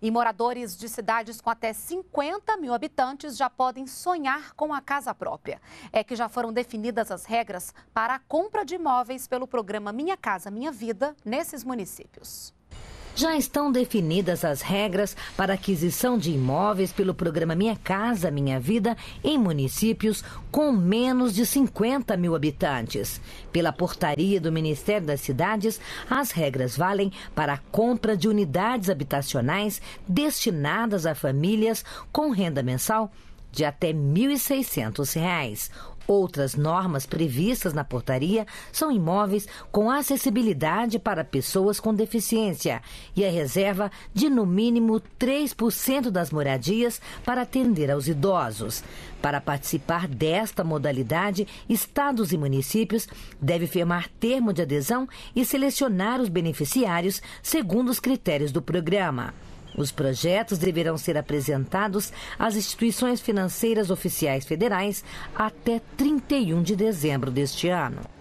E moradores de cidades com até 50 mil habitantes já podem sonhar com a casa própria. É que já foram definidas as regras para a compra de imóveis pelo programa Minha Casa Minha Vida nesses municípios já estão definidas as regras para aquisição de imóveis pelo programa Minha Casa Minha Vida em municípios com menos de 50 mil habitantes. Pela portaria do Ministério das Cidades, as regras valem para a compra de unidades habitacionais destinadas a famílias com renda mensal de até R$ 1.600. Outras normas previstas na portaria são imóveis com acessibilidade para pessoas com deficiência e a reserva de no mínimo 3% das moradias para atender aos idosos. Para participar desta modalidade, estados e municípios devem firmar termo de adesão e selecionar os beneficiários segundo os critérios do programa. Os projetos deverão ser apresentados às instituições financeiras oficiais federais até 31 de dezembro deste ano.